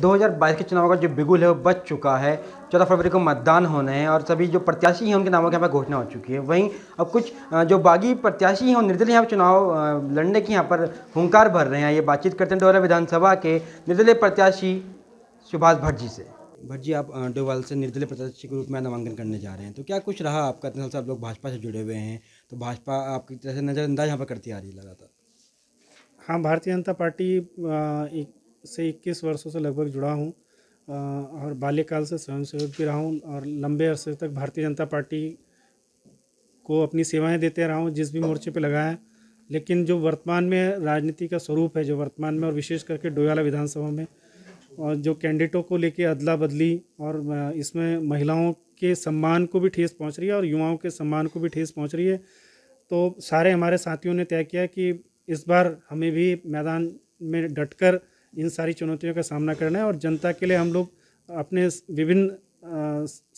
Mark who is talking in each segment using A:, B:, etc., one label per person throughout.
A: 2022 के चुनाव का जो बिगुल है वो बच चुका है चौदह फरवरी को मतदान होने हैं और सभी जो प्रत्याशी हैं उनके नामों की यहाँ पर घोषणा हो चुकी है वहीं अब कुछ जो बागी प्रत्याशी हैं वो निर्दलीय यहाँ पर चुनाव लड़ने की यहाँ पर हुंकार भर रहे हैं ये बातचीत करते हैं डोरा विधानसभा के निर्दलीय प्रत्याशी सुभाष भट्ट जी से भट्ट जी आप डोवाल से निर्दलीय प्रत्याशी के रूप में नामांकन करने जा रहे हैं तो क्या कुछ रहा आपका इतने साल आप लोग भाजपा से जुड़े हुए हैं तो भाजपा आपकी तरह से नज़रअंदाज यहाँ पर करती आ रही है लगातार
B: हाँ भारतीय जनता पार्टी एक से 21 वर्षों से लगभग जुड़ा हूँ और बाल्यकाल से स्वयंसेवक भी रहा हूँ और लंबे अरसे तक भारतीय जनता पार्टी को अपनी सेवाएं देते रहा हूँ जिस भी मोर्चे पे लगाया लेकिन जो वर्तमान में राजनीति का स्वरूप है जो वर्तमान में और विशेष करके डोयाला विधानसभा में और जो कैंडिडेटों को लेके अदला बदली और इसमें महिलाओं के सम्मान को भी ठेस पहुँच रही है और युवाओं के सम्मान को भी ठेस पहुँच रही है तो सारे हमारे साथियों ने तय किया कि इस बार हमें भी मैदान में डटकर इन सारी चुनौतियों का सामना करना है और जनता के लिए हम लोग अपने विभिन्न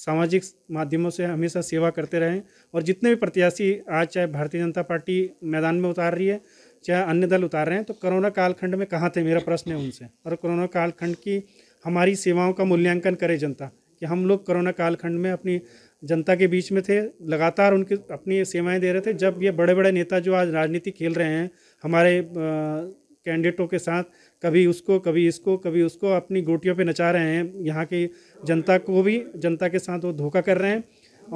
B: सामाजिक माध्यमों से हमेशा सेवा करते रहें और जितने भी प्रत्याशी आज चाहे भारतीय जनता पार्टी मैदान में उतार रही है चाहे अन्य दल उतार रहे हैं तो कोरोना कालखंड में कहाँ थे मेरा प्रश्न है उनसे और कोरोना कालखंड की हमारी सेवाओं का मूल्यांकन करे जनता कि हम लोग कोरोना कालखंड में अपनी जनता के बीच में थे लगातार उनकी अपनी सेवाएं दे रहे थे जब ये बड़े बड़े नेता जो आज राजनीति खेल रहे हैं हमारे कैंडिडेटों के साथ कभी उसको कभी इसको कभी उसको अपनी गोटियों पे नचा रहे हैं यहाँ की जनता को भी जनता के साथ वो धोखा कर रहे हैं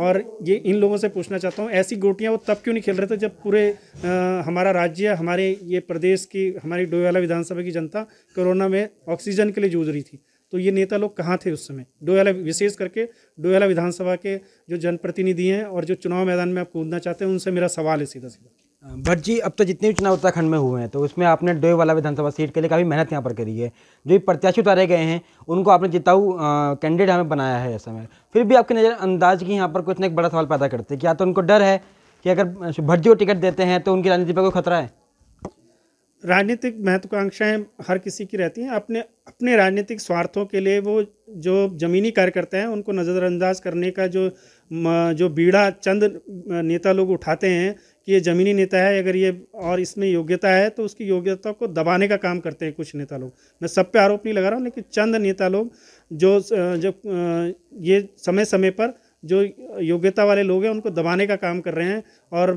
B: और ये इन लोगों से पूछना चाहता हूँ ऐसी गोटियाँ वो तब क्यों नहीं खेल रहे थे जब पूरे आ, हमारा राज्य हमारे ये प्रदेश की हमारी डोयाला विधानसभा की जनता कोरोना में ऑक्सीजन के लिए जूझ रही थी तो ये नेता लोग कहाँ थे उस समय डोयाला विशेष करके डोयाला विधानसभा के जो
A: जनप्रतिनिधि हैं और जो चुनाव मैदान में आप कूदना चाहते हैं उनसे मेरा सवाल है सीधा सीधा भट जी अब तो जितने भी चुनाव उत्तराखंड में हुए हैं तो उसमें आपने वाला विधानसभा सीट के लिए काफ़ी मेहनत यहाँ पर करी है जो भी प्रत्याशी उतारे गए हैं उनको आपने जिताऊ कैंडिडेट हमें बनाया है ऐसे में फिर भी आपके नज़रअंदाज की यहाँ पर कुछ ना एक बड़ा सवाल पैदा करते हैं क्या तो उनको डर है कि अगर भट जी को टिकट देते हैं तो उनकी राजनीति पर कोई खतरा है राजनीतिक महत्वाकांक्षाएँ हर किसी की रहती हैं अपने अपने राजनीतिक
B: स्वार्थों के लिए वो जो ज़मीनी कार्यकर्ता हैं उनको नज़रअंदाज करने का जो जो बीड़ा चंद नेता लोग उठाते हैं कि ये ज़मीनी नेता है अगर ये और इसमें योग्यता है तो उसकी योग्यता को दबाने का काम करते हैं कुछ नेता लोग मैं सब पे आरोप नहीं लगा रहा हूँ लेकिन चंद नेता लोग जो जो ये समय समय पर जो योग्यता वाले लोग हैं उनको दबाने का काम कर रहे हैं और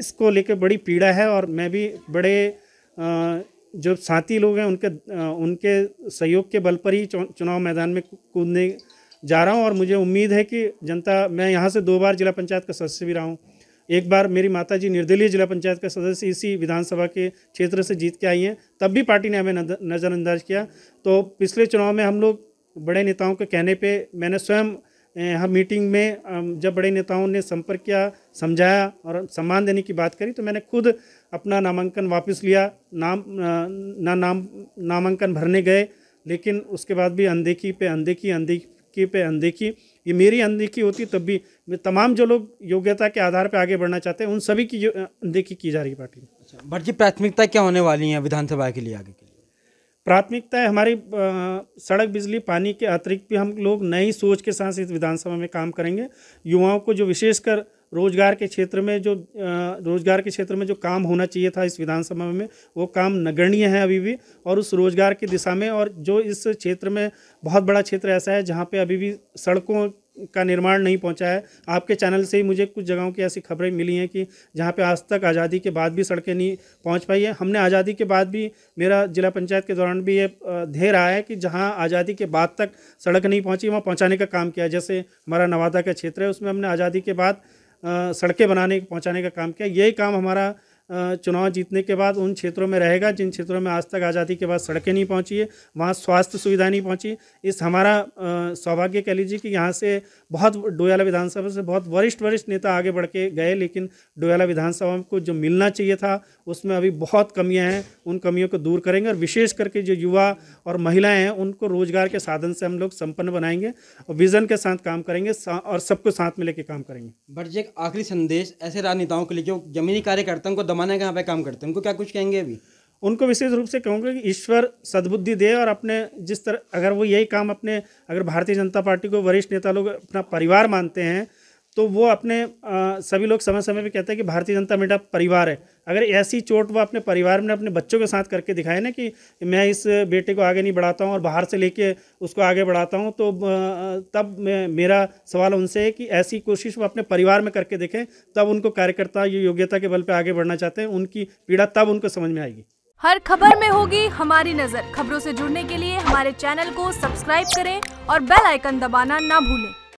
B: इसको लेकर बड़ी पीड़ा है और मैं भी बड़े जो साथी लोग हैं उनके उनके सहयोग के बल पर ही चुनाव मैदान में कूदने जा रहा हूँ और मुझे उम्मीद है कि जनता मैं यहाँ से दो बार जिला पंचायत का सदस्य भी रहा हूँ एक बार मेरी माता जी निर्दलीय जिला पंचायत का सदस्य इसी विधानसभा के क्षेत्र से जीत के आई हैं तब भी पार्टी ने हमें नज़रअंदाज किया तो पिछले चुनाव में हम लोग बड़े नेताओं के कहने पे मैंने स्वयं हम मीटिंग में जब बड़े नेताओं ने संपर्क किया समझाया और सम्मान देने की बात करी तो मैंने खुद अपना नामांकन वापस लिया नाम ना नाम नामांकन भरने गए लेकिन उसके बाद भी अनदेखी पे अनदेखी अनदेखी की पे अनदेखी ये मेरी अनदेखी होती तब भी तमाम जो लोग योग्यता के आधार पर आगे बढ़ना चाहते हैं उन सभी की अनदेखी की जा रही है पार्टी में अच्छा जी प्राथमिकता क्या होने वाली है विधानसभा के लिए आगे के लिए है हमारी सड़क बिजली पानी के अतिरिक्त भी हम लोग नई सोच के साथ इस विधानसभा में काम करेंगे युवाओं को जो विशेषकर रोजगार के क्षेत्र में जो रोजगार के क्षेत्र में जो काम होना चाहिए था इस विधानसभा में वो काम नगण्य है अभी भी और उस रोजगार की दिशा में और जो इस क्षेत्र में बहुत बड़ा क्षेत्र ऐसा है जहाँ पे अभी भी सड़कों का निर्माण नहीं पहुंचा है आपके चैनल से ही मुझे कुछ जगहों की ऐसी खबरें मिली हैं कि जहां पे आज तक आज़ादी के बाद भी सड़कें नहीं पहुंच पाई है हमने आज़ादी के बाद भी मेरा जिला पंचायत के दौरान भी ये ध्येय रहा है कि जहां आज़ादी के बाद तक सड़क नहीं पहुंची वहां पहुंचाने का काम किया जैसे हमारा नवादा का क्षेत्र है उसमें हमने आज़ादी के बाद सड़कें बनाने पहुँचाने का काम किया यही काम हमारा चुनाव जीतने के बाद उन क्षेत्रों में रहेगा जिन क्षेत्रों में आज तक आज़ादी के बाद सड़कें नहीं पहुंची है वहाँ स्वास्थ्य सुविधा नहीं पहुंची इस हमारा सौभाग्य कह लीजिए कि यहाँ से बहुत डोयाला विधानसभा से बहुत वरिष्ठ वरिष्ठ नेता आगे बढ़ के गए लेकिन डोयाला विधानसभा को जो मिलना चाहिए था उसमें अभी बहुत कमियाँ हैं उन कमियों को दूर करेंगे और विशेष करके जो युवा और महिलाएँ हैं उनको रोजगार के साधन से हम लोग संपन्न बनाएंगे और विजन के साथ काम करेंगे और सबको साथ में लेकर
A: काम करेंगे बट एक आखिरी संदेश ऐसे राजनेताओं के लिए जो जमीनी कार्यकर्ताओं को कमाने कहाँ पे काम करते हैं उनको क्या कुछ कहेंगे अभी उनको विशेष रूप से कहूँगा कि ईश्वर सद्बुद्धि दे और अपने जिस
B: तरह अगर वो यही काम अपने अगर भारतीय जनता पार्टी को वरिष्ठ नेता लोग अपना परिवार मानते हैं तो वो अपने आ, सभी लोग समय समय पे कहते हैं कि भारतीय जनता मेरा परिवार है अगर ऐसी चोट वो अपने परिवार में अपने बच्चों के साथ करके दिखाए ना कि मैं इस बेटे को आगे नहीं बढ़ाता हूँ और बाहर से लेके उसको आगे बढ़ाता हूँ तो तब मेरा सवाल उनसे है कि ऐसी कोशिश वो अपने परिवार में करके देखें तब उनको कार्यकर्ता ये योग्यता के बल पर आगे बढ़ना चाहते हैं उनकी पीड़ा तब उनको समझ में आएगी
A: हर खबर में होगी हमारी नज़र खबरों से जुड़ने के लिए हमारे चैनल को सब्सक्राइब करें और बेल आइकन दबाना ना भूलें